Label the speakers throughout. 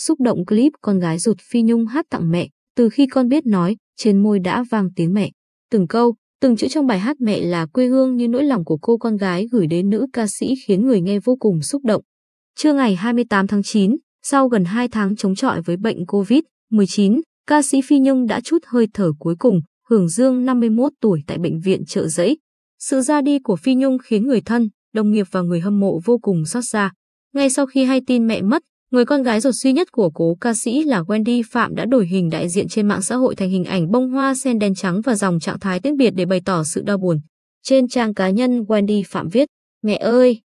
Speaker 1: Xúc động clip con gái ruột Phi Nhung hát tặng mẹ, từ khi con biết nói, trên môi đã vang tiếng mẹ. Từng câu, từng chữ trong bài hát mẹ là quê hương như nỗi lòng của cô con gái gửi đến nữ ca sĩ khiến người nghe vô cùng xúc động. Trưa ngày 28 tháng 9, sau gần 2 tháng chống chọi với bệnh COVID-19, ca sĩ Phi Nhung đã chút hơi thở cuối cùng, hưởng dương 51 tuổi tại bệnh viện Trợ Giấy. Sự ra đi của Phi Nhung khiến người thân, đồng nghiệp và người hâm mộ vô cùng xót xa. Ngay sau khi hay tin mẹ mất, Người con gái ruột duy nhất của cố ca sĩ là Wendy Phạm đã đổi hình đại diện trên mạng xã hội thành hình ảnh bông hoa sen đen trắng và dòng trạng thái tiễn biệt để bày tỏ sự đau buồn. Trên trang cá nhân Wendy Phạm viết, Mẹ ơi,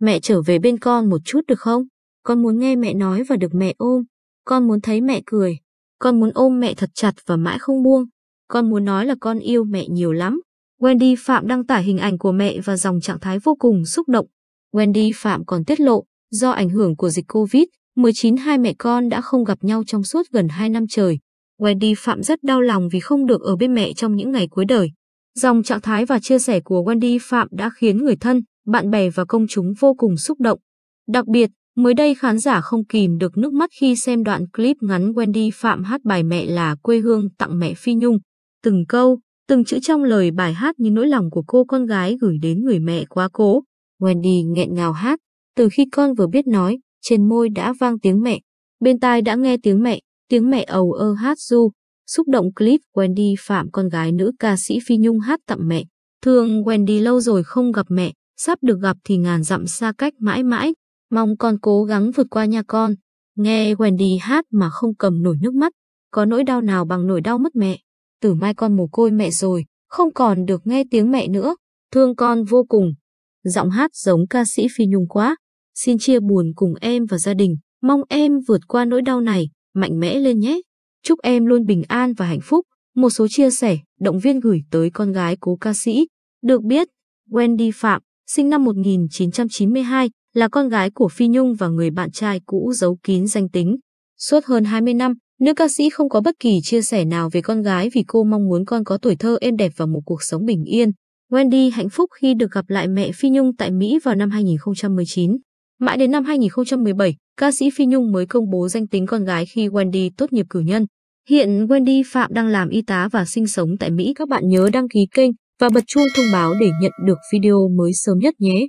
Speaker 1: mẹ trở về bên con một chút được không? Con muốn nghe mẹ nói và được mẹ ôm. Con muốn thấy mẹ cười. Con muốn ôm mẹ thật chặt và mãi không buông. Con muốn nói là con yêu mẹ nhiều lắm. Wendy Phạm đăng tải hình ảnh của mẹ và dòng trạng thái vô cùng xúc động. Wendy Phạm còn tiết lộ, do ảnh hưởng của dịch Covid, 19 hai mẹ con đã không gặp nhau trong suốt gần 2 năm trời. Wendy Phạm rất đau lòng vì không được ở bên mẹ trong những ngày cuối đời. Dòng trạng thái và chia sẻ của Wendy Phạm đã khiến người thân, bạn bè và công chúng vô cùng xúc động. Đặc biệt, mới đây khán giả không kìm được nước mắt khi xem đoạn clip ngắn Wendy Phạm hát bài Mẹ là quê hương tặng mẹ Phi Nhung. Từng câu, từng chữ trong lời bài hát như nỗi lòng của cô con gái gửi đến người mẹ quá cố. Wendy nghẹn ngào hát, từ khi con vừa biết nói, trên môi đã vang tiếng mẹ, bên tai đã nghe tiếng mẹ, tiếng mẹ ầu ơ hát du, xúc động clip Wendy Phạm con gái nữ ca sĩ Phi Nhung hát tặng mẹ. Thương Wendy lâu rồi không gặp mẹ, sắp được gặp thì ngàn dặm xa cách mãi mãi, mong con cố gắng vượt qua nha con. Nghe Wendy hát mà không cầm nổi nước mắt, có nỗi đau nào bằng nỗi đau mất mẹ. Từ mai con mồ côi mẹ rồi, không còn được nghe tiếng mẹ nữa, thương con vô cùng. Giọng hát giống ca sĩ Phi Nhung quá, xin chia buồn cùng em và gia đình, mong em vượt qua nỗi đau này, mạnh mẽ lên nhé. Chúc em luôn bình an và hạnh phúc. Một số chia sẻ, động viên gửi tới con gái cố ca sĩ. Được biết, Wendy Phạm, sinh năm 1992, là con gái của Phi Nhung và người bạn trai cũ giấu kín danh tính. Suốt hơn 20 năm, nữ ca sĩ không có bất kỳ chia sẻ nào về con gái vì cô mong muốn con có tuổi thơ êm đẹp và một cuộc sống bình yên. Wendy hạnh phúc khi được gặp lại mẹ Phi Nhung tại Mỹ vào năm 2019. Mãi đến năm 2017, ca sĩ Phi Nhung mới công bố danh tính con gái khi Wendy tốt nghiệp cử nhân. Hiện Wendy Phạm đang làm y tá và sinh sống tại Mỹ. Các bạn nhớ đăng ký kênh và bật chuông thông báo để nhận được video mới sớm nhất nhé.